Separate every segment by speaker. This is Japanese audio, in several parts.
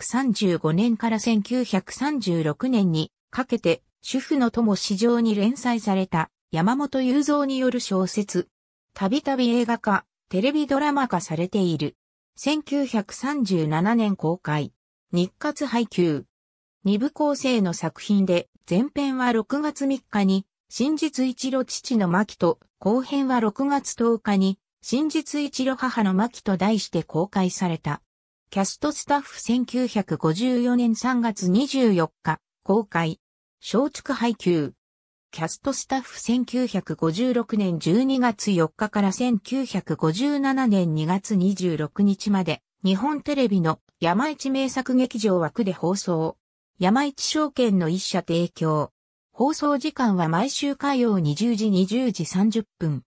Speaker 1: 1935年から1936年にかけて主婦の友史上に連載された山本雄三による小説。たびたび映画化、テレビドラマ化されている。1937年公開。日活配給。二部構成の作品で、前編は6月3日に、真実一路父の巻と、後編は6月10日に、真実一路母の巻と題して公開された。キャストスタッフ1954年3月24日、公開。松竹配給。キャストスタッフ1956年12月4日から1957年2月26日まで、日本テレビの山市名作劇場枠で放送。山市証券の一社提供。放送時間は毎週火曜20時20時30分。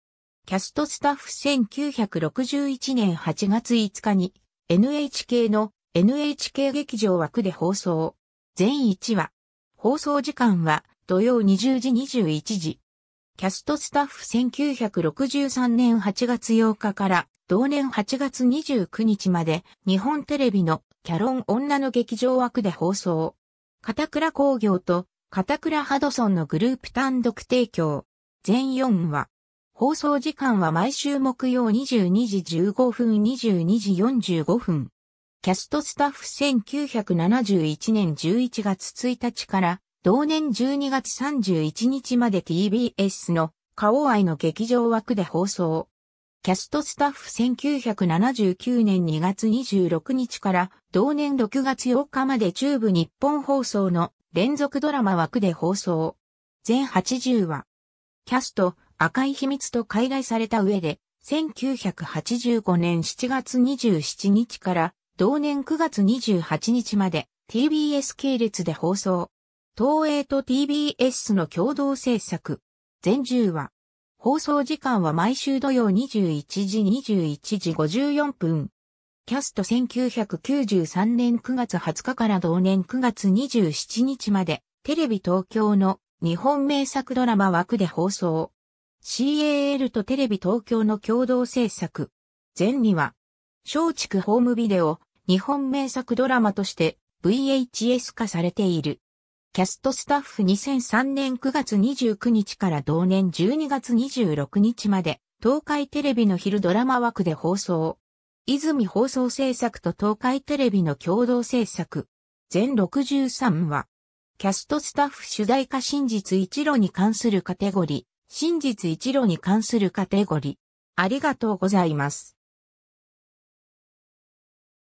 Speaker 1: キャストスタッフ1961年8月5日に NHK の NHK 劇場枠で放送。全1話。放送時間は土曜20時21時。キャストスタッフ1963年8月8日から同年8月29日まで日本テレビのキャロン女の劇場枠で放送。片倉工業と片倉ハドソンのグループ単独提供。全4話。放送時間は毎週木曜22時15分22時45分。キャストスタッフ1971年11月1日から同年12月31日まで TBS の花王愛の劇場枠で放送。キャストスタッフ1979年2月26日から同年6月8日まで中部日本放送の連続ドラマ枠で放送。全80話。キャスト、赤い秘密と海外された上で、1985年7月27日から同年9月28日まで TBS 系列で放送。東映と TBS の共同制作。全10話。放送時間は毎週土曜21時21時54分。キャスト1993年9月20日から同年9月27日まで、テレビ東京の日本名作ドラマ枠で放送。CAL とテレビ東京の共同制作。前には、松竹ホームビデオ、日本名作ドラマとして VHS 化されている。キャストスタッフ2003年9月29日から同年12月26日まで、東海テレビの昼ドラマ枠で放送。泉放送制作と東海テレビの共同制作。全63話。キャストスタッフ主題歌真実一路に関するカテゴリー。真実一路に関するカテゴリー。ありがとうございます。